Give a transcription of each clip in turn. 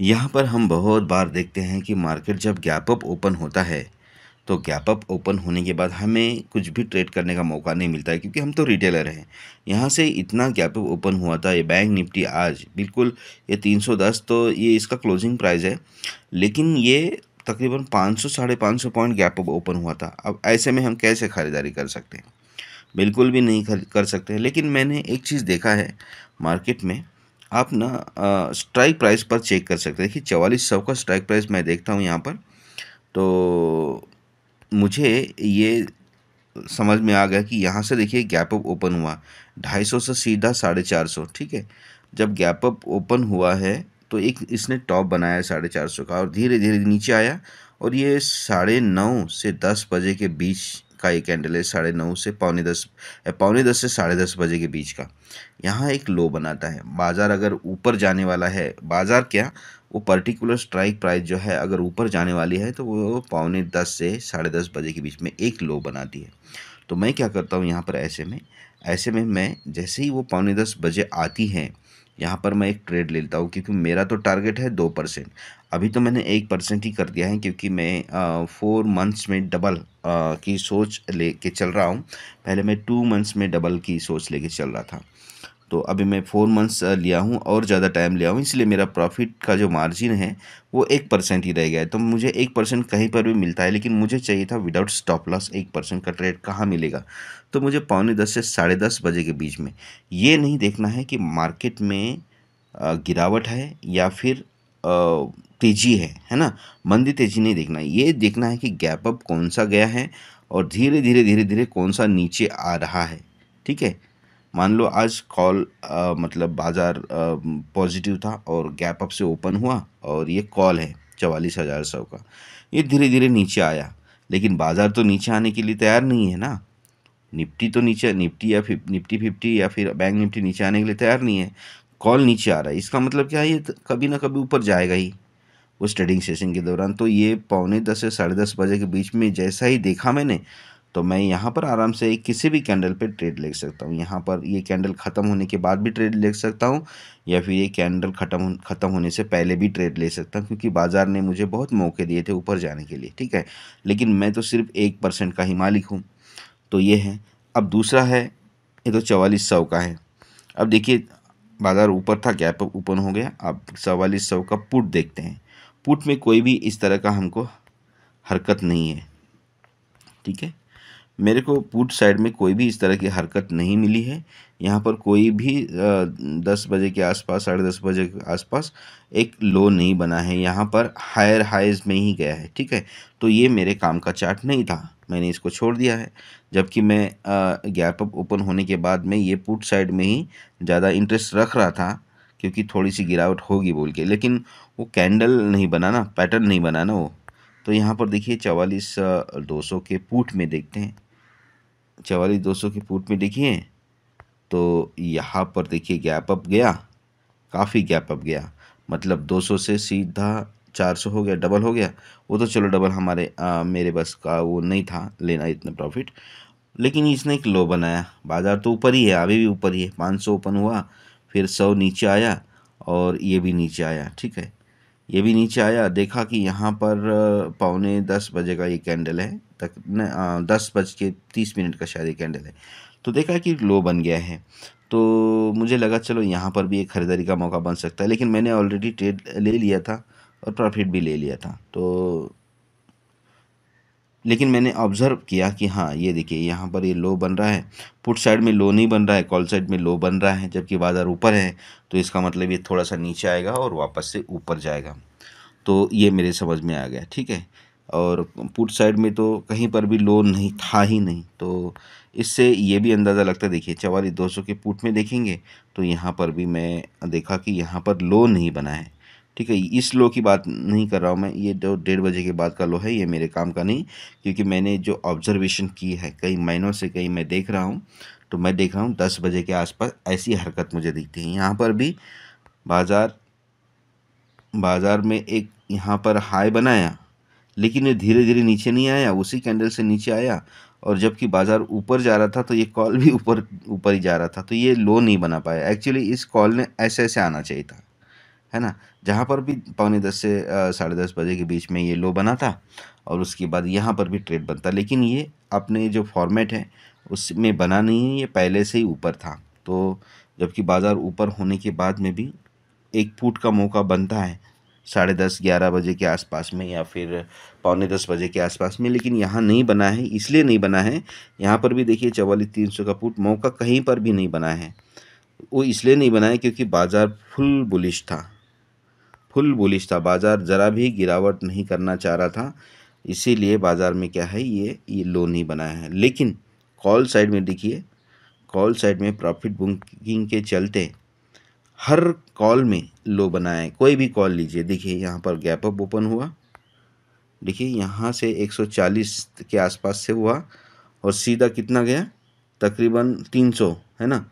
यहाँ पर हम बहुत बार देखते हैं कि मार्केट जब गैप अप ओपन होता है तो गैप अप ओपन होने के बाद हमें कुछ भी ट्रेड करने का मौका नहीं मिलता है क्योंकि हम तो रिटेलर हैं यहाँ से इतना गैप अप ओपन हुआ था ये बैंक निफ्टी आज बिल्कुल ये 310 तो ये इसका क्लोजिंग प्राइस है लेकिन ये तकरीबन 500 साढ़े पाँच पॉइंट गैप अप ओपन हुआ था अब ऐसे में हम कैसे ख़रीदारी कर सकते हैं बिल्कुल भी नहीं कर सकते लेकिन मैंने एक चीज़ देखा है मार्केट में आप ना स्ट्राइक प्राइस पर चेक कर सकते हैं देखिए चवालीस सौ का स्ट्राइक प्राइस मैं देखता हूँ यहाँ पर तो मुझे ये समझ में आ गया कि यहाँ से देखिए गैप अप ओपन हुआ ढाई सौ से सीधा साढ़े चार सौ ठीक है जब गैप अप ओपन हुआ है तो एक इसने टॉप बनाया साढ़े चार सौ का और धीरे धीरे नीचे आया और ये साढ़े नौ से दस बजे के बीच का ये कैंडल है साढ़े नौ से पौने दस पौने दस से साढ़े दस बजे के बीच का यहाँ एक लो बनाता है बाज़ार अगर ऊपर जाने वाला है बाज़ार क्या वो पर्टिकुलर स्ट्राइक प्राइस जो है अगर ऊपर जाने वाली है तो वो पौने दस से साढ़े दस बजे के बीच में एक लो बनाती है तो मैं क्या करता हूँ यहाँ पर ऐसे में ऐसे में मैं जैसे ही वो पौने दस बजे आती है यहाँ पर मैं एक ट्रेड ले लेता हूँ क्योंकि मेरा तो टारगेट है दो परसेंट अभी तो मैंने एक परसेंट ही कर दिया है क्योंकि मैं फोर मंथ्स में डबल की सोच ले के चल रहा हूँ पहले मैं टू मंथ्स में डबल की सोच ले कर चल रहा था तो अभी मैं फोर मंथ्स लिया हूँ और ज़्यादा टाइम लिया हूँ इसलिए मेरा प्रॉफिट का जो मार्जिन है वो एक परसेंट ही रह गया है तो मुझे एक परसेंट कहीं पर भी मिलता है लेकिन मुझे चाहिए था विदाउट स्टॉप लॉस एक परसेंट का ट्रेड कहाँ मिलेगा तो मुझे पौने दस से साढ़े दस बजे के बीच में ये नहीं देखना है कि मार्केट में गिरावट है या फिर तेजी है है ना मंदी तेजी नहीं देखना ये देखना है कि गैप अप कौन सा गया है और धीरे धीरे धीरे धीरे कौन सा नीचे आ रहा है ठीक है मान लो आज कॉल मतलब बाज़ार पॉजिटिव था और गैप अप से ओपन हुआ और ये कॉल है चवालीस हज़ार सौ का ये धीरे धीरे नीचे आया लेकिन बाज़ार तो नीचे आने के लिए तैयार नहीं है ना निफ्टी तो नीचे निफ्टी या फिर निफ्टी फिफ्टी या फिर बैंक निफ्टी नीचे आने के लिए तैयार नहीं है कॉल नीचे आ रहा है इसका मतलब क्या है ये कभी ना कभी ऊपर जाएगा ही उस ट्रेडिंग सेशन के दौरान तो ये पौने दस से साढ़े दस बजे के बीच में जैसा ही देखा मैंने तो मैं यहाँ पर आराम से किसी भी कैंडल पे ट्रेड ले सकता हूँ यहाँ पर ये कैंडल ख़त्म होने के बाद भी ट्रेड ले सकता हूँ या फिर ये कैंडल ख़त्म ख़त्म होने से पहले भी ट्रेड ले सकता हूँ क्योंकि बाज़ार ने मुझे बहुत मौके दिए थे ऊपर जाने के लिए ठीक है लेकिन मैं तो सिर्फ एक परसेंट का ही मालिक हूँ तो ये है अब दूसरा है ये तो चवालीस सौ का है अब देखिए बाज़ार ऊपर था गैप ओपन हो गया अब चवालीस सौ का पुट देखते हैं पुट में कोई भी इस तरह का हमको हरकत नहीं है ठीक है मेरे को पुट साइड में कोई भी इस तरह की हरकत नहीं मिली है यहाँ पर कोई भी दस बजे के आसपास साढ़े दस बजे के आसपास एक लो नहीं बना है यहाँ पर हायर हाइज में ही गया है ठीक है तो ये मेरे काम का चार्ट नहीं था मैंने इसको छोड़ दिया है जबकि मैं गैप अप ओपन होने के बाद में ये पुट साइड में ही ज़्यादा इंटरेस्ट रख रहा था क्योंकि थोड़ी सी गिरावट होगी बोल के लेकिन वो कैंडल नहीं बनाना पैटर्न नहीं बनाना वो तो यहाँ पर देखिए चवालीस दो सौ के पूट में देखते हैं चवालीस दो सौ के पूट में देखिए तो यहाँ पर देखिए गैप अप गया काफ़ी गैप अप गया मतलब 200 से सीधा 400 हो गया डबल हो गया वो तो चलो डबल हमारे आ, मेरे बस का वो नहीं था लेना इतना प्रॉफिट लेकिन इसने एक लो बनाया बाज़ार तो ऊपर ही है अभी भी ऊपर ही है 500 ओपन हुआ फिर सौ नीचे आया और ये भी नीचे आया ठीक है ये भी नीचे आया देखा कि यहाँ पर पौने दस बजे का ये कैंडल है तक न दस बज के तीस मिनट का शायद ये कैंडल है तो देखा कि लो बन गया है तो मुझे लगा चलो यहाँ पर भी एक ख़रीदारी का मौका बन सकता है लेकिन मैंने ऑलरेडी ट्रेड ले लिया था और प्रॉफिट भी ले लिया था तो लेकिन मैंने ऑब्ज़र्व किया कि हाँ ये देखिए यहाँ पर ये लो बन रहा है पुट साइड में लो नहीं बन रहा है कॉल साइड में लो बन रहा है जबकि बाज़ार ऊपर है तो इसका मतलब ये थोड़ा सा नीचे आएगा और वापस से ऊपर जाएगा तो ये मेरे समझ में आ गया ठीक है और पुट साइड में तो कहीं पर भी लो नहीं था ही नहीं तो इससे ये भी अंदाज़ा लगता है देखिए चवालीस दो सौ के पुट में देखेंगे तो यहाँ पर भी मैं देखा कि यहाँ पर लो नहीं बना है ठीक है इस लो की बात नहीं कर रहा हूँ मैं ये दो तो डेढ़ बजे के बाद का लो है ये मेरे काम का नहीं क्योंकि मैंने जो ऑब्जर्वेशन की है कई महीनों से कई मैं देख रहा हूँ तो मैं देख रहा हूँ दस बजे के आसपास ऐसी हरकत मुझे दिखती है यहाँ पर भी बाज़ार बाज़ार में एक यहाँ पर हाई बनाया लेकिन ये धीरे धीरे नीचे नहीं आया उसी कैंडल से नीचे आया और जबकि बाज़ार ऊपर जा रहा था तो ये कॉल भी ऊपर ऊपर ही जा रहा था तो ये लो नहीं बना पाया एक्चुअली इस कॉल ने ऐसे ऐसे आना चाहिए था है ना जहाँ पर भी पौने दस से साढ़े दस बजे के बीच में ये लो बना था और उसके बाद यहाँ पर भी ट्रेड बनता लेकिन ये अपने जो फॉर्मेट है उसमें बना नहीं है ये पहले से ही ऊपर था तो जबकि बाज़ार ऊपर होने के बाद में भी एक फुट का मौका बनता है साढ़े दस ग्यारह बजे के आसपास में या फिर पौने दस बजे के आसपास में लेकिन यहाँ नहीं बना है इसलिए नहीं बना है यहाँ पर भी देखिए चवालीस तीन सौ का फुट मौका कहीं पर भी नहीं बना है वो इसलिए नहीं बना है क्योंकि बाज़ार फुल बुलिश था फुल बुलिश था बाज़ार ज़रा भी गिरावट नहीं करना चाह रहा था इसीलिए बाज़ार में क्या है ये ये लो नहीं बनाया है लेकिन कॉल साइड में देखिए कॉल साइड में प्रॉफिट बुकिंग के चलते हर कॉल में लो बनाया है कोई भी कॉल लीजिए देखिए यहाँ पर गैप अप ओपन हुआ देखिए यहाँ से 140 के आसपास से हुआ और सीधा कितना गया तकरीबन 300 है ना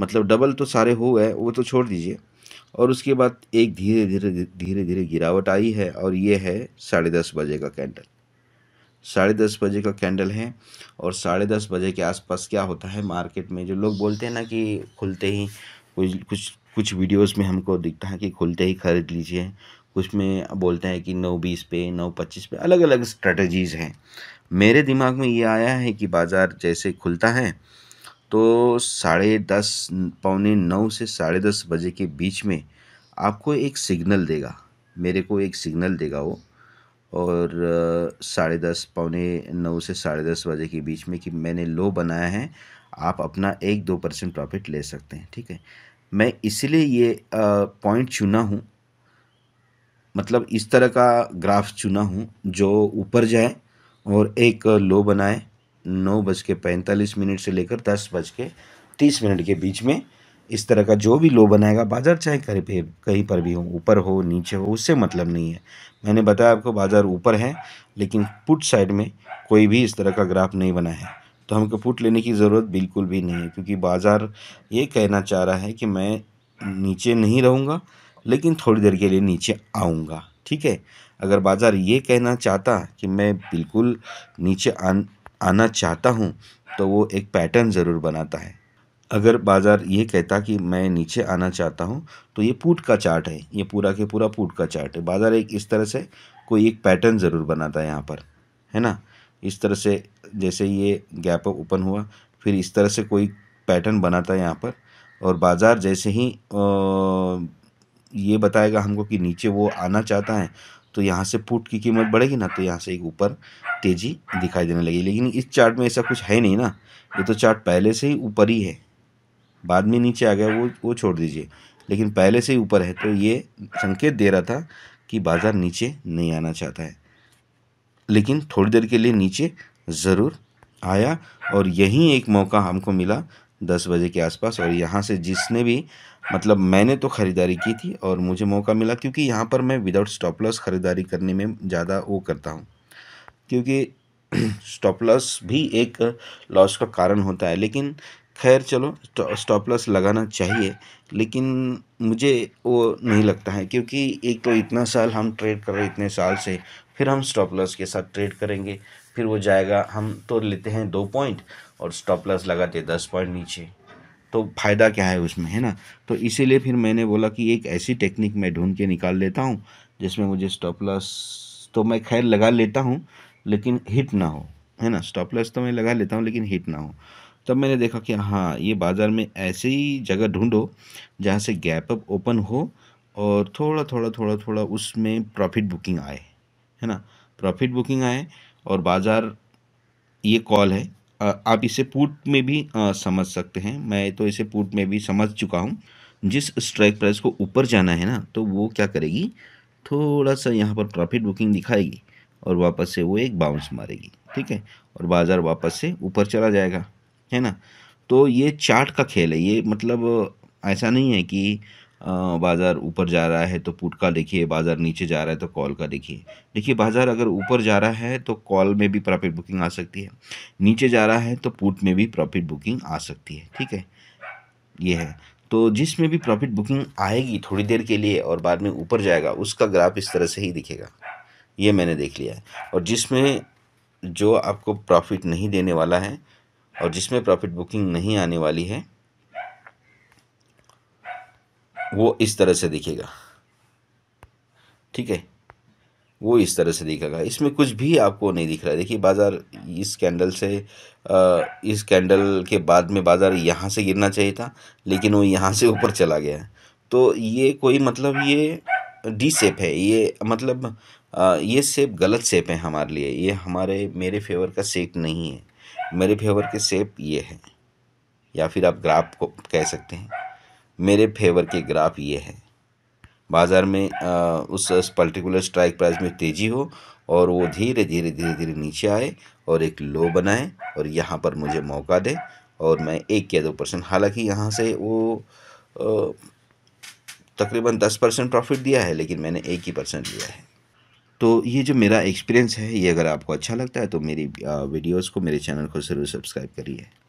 मतलब डबल तो सारे हो गए वो तो छोड़ दीजिए और उसके बाद एक धीरे धीरे धीरे धीरे गिरावट आई है और ये है साढ़े दस बजे का कैंडल साढ़े दस बजे का कैंडल है और साढ़े दस बजे के आसपास क्या होता है मार्केट में जो लोग बोलते हैं ना कि खुलते ही कुछ कुछ कुछ वीडियोस में हमको दिखता है कि खुलते ही ख़रीद लीजिए कुछ में बोलते हैं कि नौ बीस पे नौ पच्चीस पे अलग अलग स्ट्रेटजीज़ हैं मेरे दिमाग में ये आया है कि बाज़ार जैसे खुलता है तो साढ़े दस पौने नौ से साढ़े दस बजे के बीच में आपको एक सिग्नल देगा मेरे को एक सिग्नल देगा वो और साढ़े दस पौने नौ से साढ़े दस बजे के बीच में कि मैंने लो बनाया है आप अपना एक दो परसेंट प्रॉफिट ले सकते हैं ठीक है मैं इसलिए ये पॉइंट चुना हूँ मतलब इस तरह का ग्राफ चुना हूँ जो ऊपर जाए और एक लो बनाए नौ बज के पैंतालीस मिनट से लेकर दस बज के तीस मिनट के बीच में इस तरह का जो भी लो बनाएगा बाज़ार चाहे कहीं पर कहीं पर भी हो ऊपर हो नीचे हो उससे मतलब नहीं है मैंने बताया आपको बाज़ार ऊपर है लेकिन पुट साइड में कोई भी इस तरह का ग्राफ नहीं बना है तो हमको पुट लेने की ज़रूरत बिल्कुल भी नहीं है क्योंकि बाज़ार ये कहना चाह रहा है कि मैं नीचे नहीं रहूँगा लेकिन थोड़ी देर के लिए नीचे आऊँगा ठीक है अगर बाज़ार ये कहना चाहता कि मैं बिल्कुल नीचे आन आना चाहता हूँ तो वो एक पैटर्न ज़रूर बनाता है अगर बाज़ार ये कहता कि मैं नीचे आना चाहता हूँ तो ये पुट का चार्ट है ये पूरा के पूरा पुट का चार्ट है बाज़ार एक इस तरह से कोई एक पैटर्न ज़रूर बनाता है यहाँ पर है ना इस तरह से जैसे ये गैप ओपन हुआ फिर इस तरह से कोई पैटर्न बनाता है यहाँ पर और बाज़ार जैसे ही ये बताएगा हमको कि नीचे वो आना चाहता है तो यहाँ से पुट की कीमत हाँ। बढ़ेगी ना तो यहाँ से एक ऊपर तेज़ी दिखाई देने लगी लेकिन इस चार्ट में ऐसा कुछ है नहीं ना ये तो चार्ट पहले से ही ऊपर ही है बाद में नीचे आ गया वो वो छोड़ दीजिए लेकिन पहले से ही ऊपर है तो ये संकेत दे रहा था कि बाज़ार नीचे नहीं आना चाहता है लेकिन थोड़ी देर के लिए नीचे ज़रूर आया और यही एक मौका हमको मिला दस बजे के आसपास और यहाँ से जिसने भी मतलब मैंने तो ख़रीदारी की थी और मुझे मौका मिला क्योंकि यहाँ पर मैं विदाउट स्टॉप लॉस ख़रीदारी करने में ज़्यादा वो करता हूँ क्योंकि स्टॉप लॉस भी एक लॉस का कारण होता है लेकिन खैर चलो स्टॉपलस लगाना चाहिए लेकिन मुझे वो नहीं लगता है क्योंकि एक तो इतना साल हम ट्रेड कर रहे इतने साल से फिर हम स्टॉप लॉस के साथ ट्रेड करेंगे फिर वो जाएगा हम तो लेते हैं दो पॉइंट और स्टॉप लॉस लगाते हैं दस पॉइंट नीचे तो फ़ायदा क्या है उसमें है ना तो इसीलिए फिर मैंने बोला कि एक ऐसी टेक्निक मैं ढूंढ के निकाल लेता हूँ जिसमें मुझे स्टॉप लॉस तो मैं खैर लगा लेता हूँ लेकिन हिट ना हो है ना स्टॉप लॉस तो मैं लगा लेता हूँ लेकिन हिट ना हो तब मैंने देखा कि हाँ ये बाज़ार में ऐसी जगह ढूंढो जहाँ से गैप अप ओपन हो और थोड़ा थोड़ा थोड़ा थोड़ा उसमें प्रॉफिट बुकिंग आए है ना प्रॉफिट बुकिंग आए और बाज़ार ये कॉल है आप इसे पुट में भी समझ सकते हैं मैं तो इसे पुट में भी समझ चुका हूँ जिस स्ट्राइक प्राइस को ऊपर जाना है ना तो वो क्या करेगी थोड़ा सा यहाँ पर प्रॉफिट बुकिंग दिखाएगी और वापस से वो एक बाउंस मारेगी ठीक है और बाज़ार वापस से ऊपर चला जाएगा है ना तो ये चार्ट का खेल है ये मतलब ऐसा नहीं है कि बाज़ार ऊपर जा रहा है तो पुट का देखिए बाज़ार नीचे जा रहा है तो कॉल का देखिए देखिए बाज़ार अगर ऊपर जा रहा है तो कॉल में भी प्रॉफिट बुकिंग आ सकती है नीचे जा रहा है तो पुट में भी प्रॉफिट बुकिंग आ सकती है ठीक है ये है तो जिसमें भी प्रॉफिट बुकिंग आएगी थोड़ी देर के लिए और बाद में ऊपर जाएगा उसका ग्राफ इस तरह से ही दिखेगा ये मैंने देख लिया है और जिसमें जो आपको प्रॉफिट नहीं देने वाला है और जिसमें प्रॉफिट बुकिंग नहीं आने वाली है वो इस तरह से दिखेगा ठीक है वो इस तरह से दिखेगा इसमें कुछ भी आपको नहीं दिख रहा है देखिए बाज़ार इस कैंडल से इस कैंडल के बाद में बाज़ार यहाँ से गिरना चाहिए था लेकिन वो यहाँ से ऊपर चला गया है तो ये कोई मतलब ये डी सेप है ये मतलब ये सेप गलत सेप है हमारे लिए ये हमारे मेरे फेवर का सेप नहीं है मेरे फेवर के सेप ये है या फिर आप ग्राफ को कह सकते हैं मेरे फेवर के ग्राफ ये हैं बाज़ार में उस पर्टिकुलर स्ट्राइक प्राइस में तेज़ी हो और वो धीरे धीरे धीरे धीरे नीचे आए और एक लो बनाए और यहाँ पर मुझे मौका दे और मैं एक या दो परसेंट हालांकि यहाँ से वो तकरीबन दस परसेंट प्रॉफिट दिया है लेकिन मैंने एक ही परसेंट लिया है तो ये जो मेरा एक्सपीरियंस है ये अगर आपको अच्छा लगता है तो मेरी वीडियोज़ को मेरे चैनल को ज़रूर सब्सक्राइब करिए